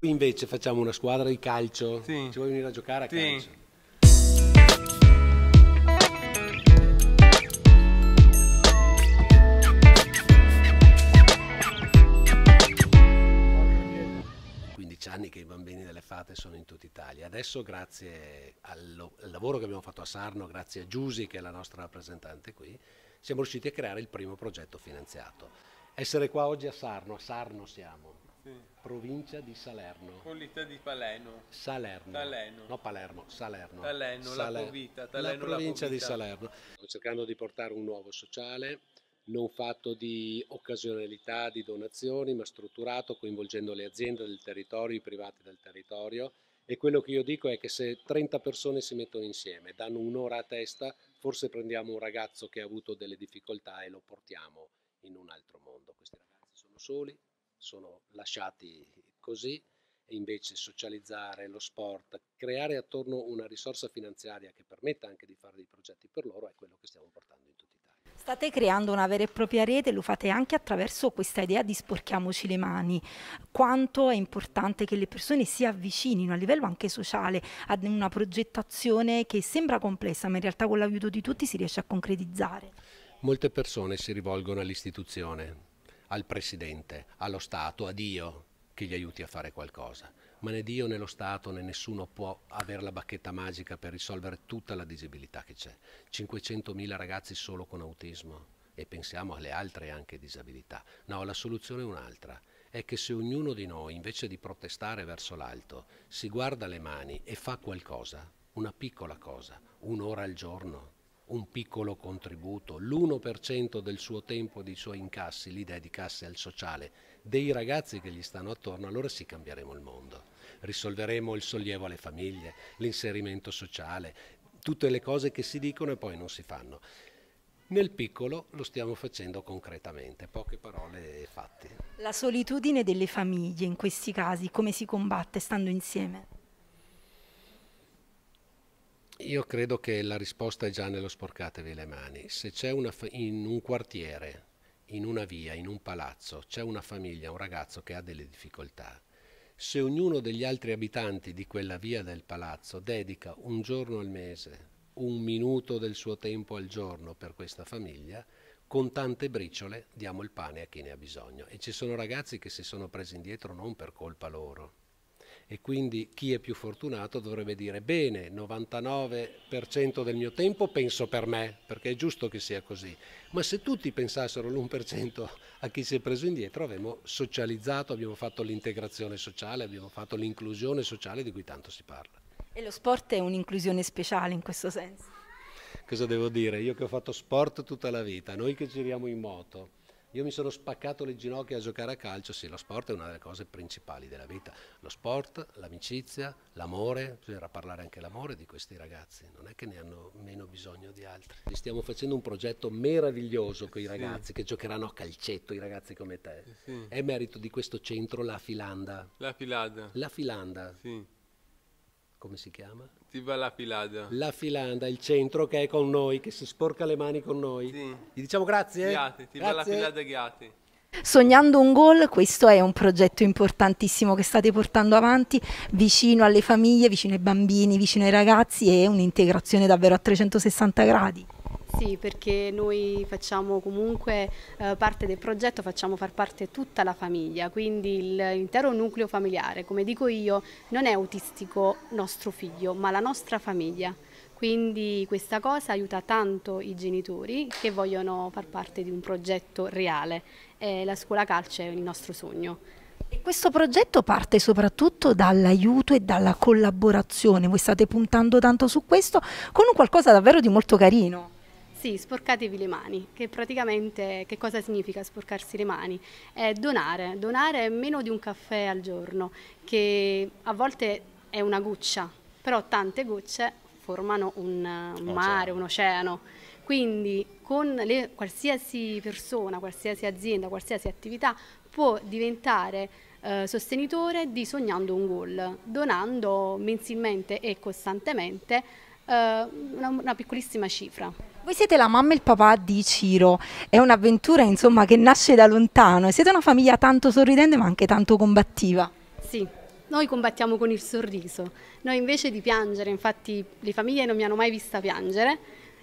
Qui invece facciamo una squadra di calcio, sì. ci vuoi venire a giocare a sì. calcio? anni che i bambini delle fate sono in tutta Italia. Adesso grazie al, al lavoro che abbiamo fatto a Sarno, grazie a Giusi che è la nostra rappresentante qui, siamo riusciti a creare il primo progetto finanziato. Essere qua oggi a Sarno, a Sarno siamo, provincia di Salerno. Con Collita di Paleno. Salerno. Taleno. No Palermo, Salerno. Taleno, Salerno. la Povita. Taleno, la provincia la di Salerno. Sto cercando di portare un nuovo sociale, non fatto di occasionalità, di donazioni, ma strutturato coinvolgendo le aziende del territorio, i privati del territorio. E quello che io dico è che se 30 persone si mettono insieme, danno un'ora a testa, forse prendiamo un ragazzo che ha avuto delle difficoltà e lo portiamo in un altro mondo. Questi ragazzi sono soli, sono lasciati così e invece socializzare lo sport, creare attorno una risorsa finanziaria che permetta anche di fare dei progetti per loro è quello che stiamo portando in tutta Italia. State creando una vera e propria rete, lo fate anche attraverso questa idea di sporchiamoci le mani. Quanto è importante che le persone si avvicinino a livello anche sociale ad una progettazione che sembra complessa, ma in realtà con l'aiuto di tutti si riesce a concretizzare. Molte persone si rivolgono all'istituzione, al Presidente, allo Stato, a Dio che gli aiuti a fare qualcosa. Ma né Dio né lo Stato né nessuno può avere la bacchetta magica per risolvere tutta la disabilità che c'è. 500.000 ragazzi solo con autismo e pensiamo alle altre anche disabilità. No, la soluzione è un'altra è che se ognuno di noi, invece di protestare verso l'alto, si guarda le mani e fa qualcosa, una piccola cosa, un'ora al giorno, un piccolo contributo, l'1% del suo tempo e dei suoi incassi li dedicasse al sociale, dei ragazzi che gli stanno attorno, allora sì cambieremo il mondo. Risolveremo il sollievo alle famiglie, l'inserimento sociale, tutte le cose che si dicono e poi non si fanno. Nel piccolo lo stiamo facendo concretamente, poche parole e fatti. La solitudine delle famiglie in questi casi, come si combatte stando insieme? Io credo che la risposta è già nello sporcatevi le mani. Se c'è una in un quartiere, in una via, in un palazzo, c'è una famiglia, un ragazzo che ha delle difficoltà, se ognuno degli altri abitanti di quella via del palazzo dedica un giorno al mese, un minuto del suo tempo al giorno per questa famiglia, con tante briciole diamo il pane a chi ne ha bisogno. E ci sono ragazzi che si sono presi indietro non per colpa loro, e quindi chi è più fortunato dovrebbe dire bene, 99% del mio tempo penso per me, perché è giusto che sia così, ma se tutti pensassero l'1% a chi si è preso indietro avremmo socializzato, abbiamo fatto l'integrazione sociale, abbiamo fatto l'inclusione sociale di cui tanto si parla. E lo sport è un'inclusione speciale in questo senso? Cosa devo dire? Io che ho fatto sport tutta la vita, noi che giriamo in moto, io mi sono spaccato le ginocchia a giocare a calcio, sì, lo sport è una delle cose principali della vita. Lo sport, l'amicizia, l'amore, bisognerà parlare anche dell'amore di questi ragazzi, non è che ne hanno meno bisogno di altri. Stiamo facendo un progetto meraviglioso con i ragazzi sì. che giocheranno a calcetto, i ragazzi come te. Sì. È merito di questo centro La Filanda. La Filanda. La Filanda. Sì come si chiama? Tiva La Filanda. La Filanda, il centro che è con noi, che si sporca le mani con noi. Sì. Gli diciamo grazie. Ghiati, Tiva La Filanda Ghiati. Sognando un gol, questo è un progetto importantissimo che state portando avanti vicino alle famiglie, vicino ai bambini, vicino ai ragazzi e un'integrazione davvero a 360 gradi. Sì, perché noi facciamo comunque eh, parte del progetto, facciamo far parte tutta la famiglia, quindi l'intero nucleo familiare, come dico io, non è autistico nostro figlio, ma la nostra famiglia. Quindi questa cosa aiuta tanto i genitori che vogliono far parte di un progetto reale. Eh, la scuola calcio è il nostro sogno. E questo progetto parte soprattutto dall'aiuto e dalla collaborazione, voi state puntando tanto su questo, con un qualcosa davvero di molto carino. Sì, sporcatevi le mani, che praticamente che cosa significa sporcarsi le mani? È donare, donare meno di un caffè al giorno, che a volte è una goccia, però tante gocce formano un mare, un oceano. Quindi con le, qualsiasi persona, qualsiasi azienda, qualsiasi attività può diventare eh, sostenitore di Sognando un Goal, donando mensilmente e costantemente eh, una, una piccolissima cifra. Voi siete la mamma e il papà di Ciro, è un'avventura insomma che nasce da lontano siete una famiglia tanto sorridente ma anche tanto combattiva. Sì, noi combattiamo con il sorriso, noi invece di piangere, infatti le famiglie non mi hanno mai vista piangere,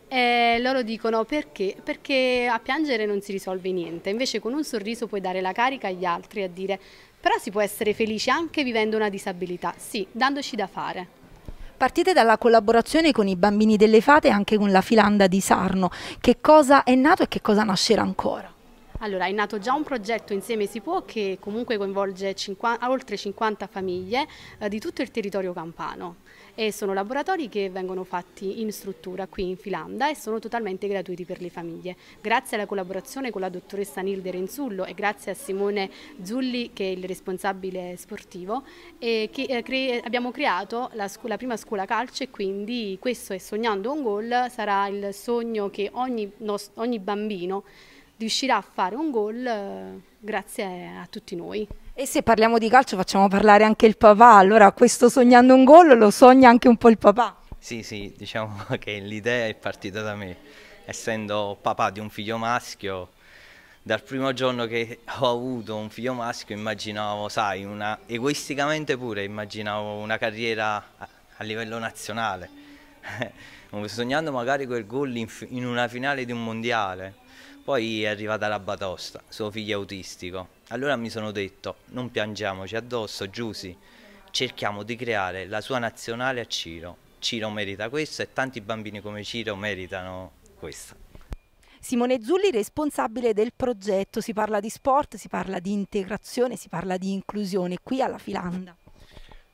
eh, loro dicono perché? Perché a piangere non si risolve niente, invece con un sorriso puoi dare la carica agli altri a dire però si può essere felici anche vivendo una disabilità, sì, dandoci da fare. Partite dalla collaborazione con i bambini delle fate e anche con la Filanda di Sarno. Che cosa è nato e che cosa nascerà ancora? Allora, è nato già un progetto Insieme si può che comunque coinvolge 50, oltre 50 famiglie eh, di tutto il territorio campano e sono laboratori che vengono fatti in struttura qui in Filanda e sono totalmente gratuiti per le famiglie. Grazie alla collaborazione con la dottoressa Nilde Renzullo e grazie a Simone Zulli che è il responsabile sportivo che, eh, cre abbiamo creato la, la, prima scuola calcio e quindi questo è Sognando un gol sarà il sogno che ogni, ogni bambino riuscirà a fare un gol eh, grazie a tutti noi. E se parliamo di calcio facciamo parlare anche il papà, allora questo sognando un gol lo sogna anche un po' il papà. Sì, sì, diciamo che l'idea è partita da me, essendo papà di un figlio maschio, dal primo giorno che ho avuto un figlio maschio immaginavo, sai, una, egoisticamente pure immaginavo una carriera a, a livello nazionale, sognando magari quel gol in, in una finale di un mondiale, poi è arrivata la batosta, suo figlio autistico. Allora mi sono detto, non piangiamoci addosso, Giusi, cerchiamo di creare la sua nazionale a Ciro. Ciro merita questo e tanti bambini come Ciro meritano questo. Simone Zulli, responsabile del progetto, si parla di sport, si parla di integrazione, si parla di inclusione qui alla Filanda.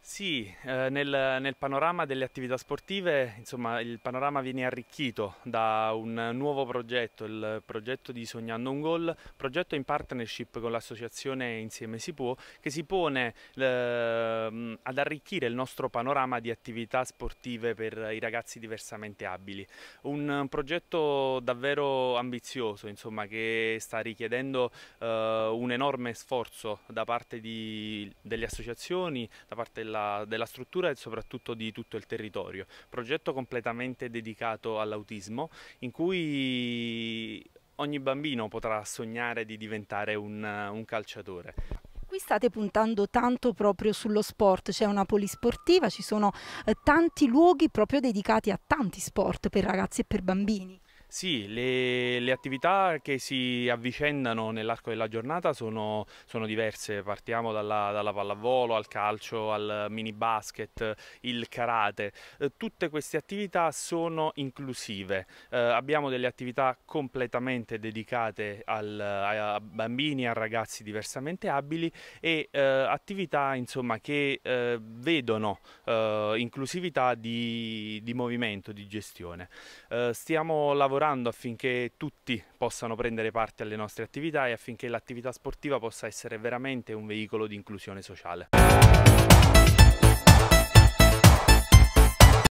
Sì, eh, nel, nel, panorama delle attività sportive insomma, il panorama viene arricchito da un nuovo progetto, il progetto di Sognando un Gol, progetto in partnership con l'associazione Insieme Si Può, che si pone eh, ad arricchire il nostro panorama di attività sportive per i ragazzi diversamente abili. Un eh, progetto davvero ambizioso insomma, che sta richiedendo eh, un enorme sforzo da parte di, delle associazioni, da parte della, della struttura e soprattutto di tutto il territorio. Progetto completamente dedicato all'autismo in cui ogni bambino potrà sognare di diventare un, un calciatore. Qui state puntando tanto proprio sullo sport, c'è una polisportiva, ci sono eh, tanti luoghi proprio dedicati a tanti sport per ragazzi e per bambini. Sì, le, le attività che si avvicendano nell'arco della giornata sono, sono diverse, partiamo dalla, dalla, pallavolo al calcio, al mini basket, il karate, eh, tutte queste attività sono inclusive, eh, abbiamo delle attività completamente dedicate al, a bambini e a ragazzi diversamente abili e eh, attività insomma, che eh, vedono eh, inclusività di, di, movimento, di gestione. Eh, stiamo lavorando lavorando affinché tutti possano prendere parte alle nostre attività e affinché l'attività sportiva possa essere veramente un veicolo di inclusione sociale.